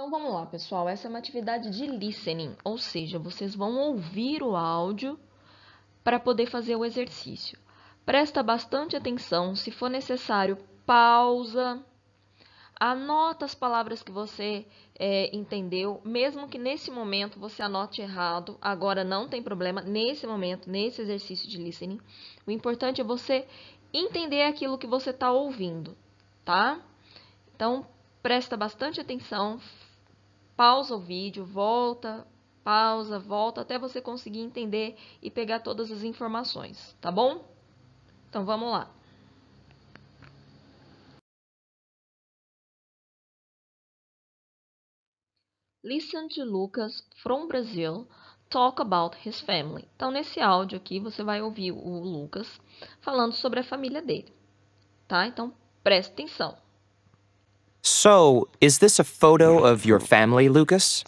Então vamos lá, pessoal. Essa é uma atividade de listening, ou seja, vocês vão ouvir o áudio para poder fazer o exercício. Presta bastante atenção, se for necessário, pausa. Anota as palavras que você é, entendeu, mesmo que nesse momento você anote errado, agora não tem problema, nesse momento, nesse exercício de listening. O importante é você entender aquilo que você está ouvindo, tá? Então, presta bastante atenção, pausa o vídeo, volta, pausa, volta, até você conseguir entender e pegar todas as informações, tá bom? Então vamos lá. Listen to Lucas from Brazil talk about his family. Então nesse áudio aqui você vai ouvir o Lucas falando sobre a família dele, tá? Então preste atenção. So, is this a photo of your family, Lucas?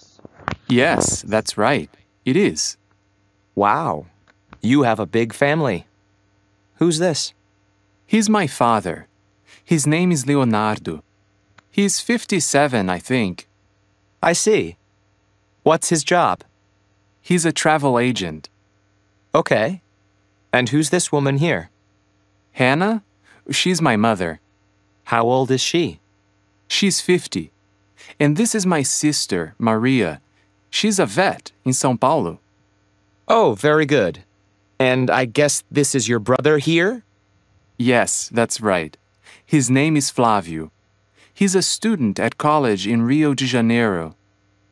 Yes, that's right. It is. Wow. You have a big family. Who's this? He's my father. His name is Leonardo. He's 57, I think. I see. What's his job? He's a travel agent. Okay. And who's this woman here? Hannah? She's my mother. How old is she? She's 50. And this is my sister, Maria. She's a vet in Sao Paulo. Oh, very good. And I guess this is your brother here? Yes, that's right. His name is Flavio. He's a student at college in Rio de Janeiro.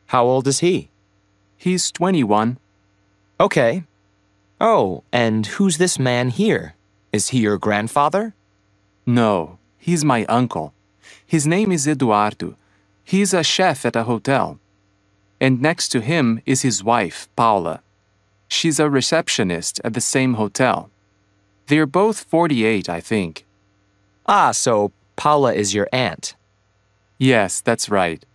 How old is he? He's 21. Okay. Oh, and who's this man here? Is he your grandfather? No, he's my uncle. His name is Eduardo. He is a chef at a hotel. And next to him is his wife, Paula. She's a receptionist at the same hotel. They're both 48, I think. Ah, so Paula is your aunt. Yes, that's right.